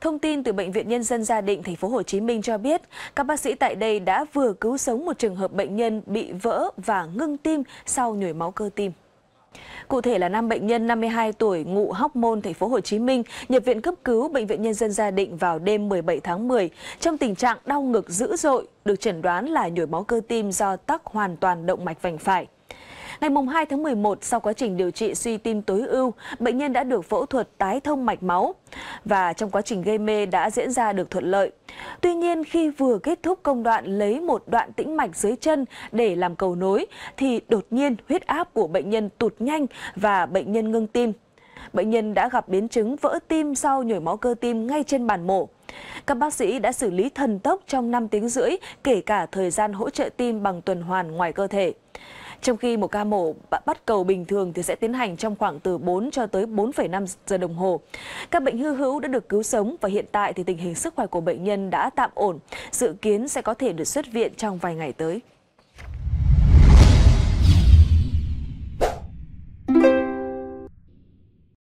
Thông tin từ Bệnh viện Nhân dân Gia Định, thành phố Hồ Chí Minh cho biết, các bác sĩ tại đây đã vừa cứu sống một trường hợp bệnh nhân bị vỡ và ngưng tim sau nhồi máu cơ tim. Cụ thể là nam bệnh nhân 52 tuổi ngụ Hóc Môn, thành phố Hồ Chí Minh nhập viện cấp cứu bệnh viện Nhân dân Gia Định vào đêm 17 tháng 10 trong tình trạng đau ngực dữ dội, được chẩn đoán là nhồi máu cơ tim do tắc hoàn toàn động mạch vành phải. Ngày 2 tháng 11, sau quá trình điều trị suy tim tối ưu, bệnh nhân đã được phẫu thuật tái thông mạch máu và trong quá trình gây mê đã diễn ra được thuận lợi. Tuy nhiên, khi vừa kết thúc công đoạn lấy một đoạn tĩnh mạch dưới chân để làm cầu nối, thì đột nhiên huyết áp của bệnh nhân tụt nhanh và bệnh nhân ngưng tim. Bệnh nhân đã gặp biến chứng vỡ tim sau nhồi máu cơ tim ngay trên bàn mổ. Các bác sĩ đã xử lý thần tốc trong 5 tiếng rưỡi, kể cả thời gian hỗ trợ tim bằng tuần hoàn ngoài cơ thể. Trong khi một ca mổ bắt cầu bình thường thì sẽ tiến hành trong khoảng từ 4 cho tới 4,5 giờ đồng hồ. Các bệnh hư hữu đã được cứu sống và hiện tại thì tình hình sức khỏe của bệnh nhân đã tạm ổn, dự kiến sẽ có thể được xuất viện trong vài ngày tới.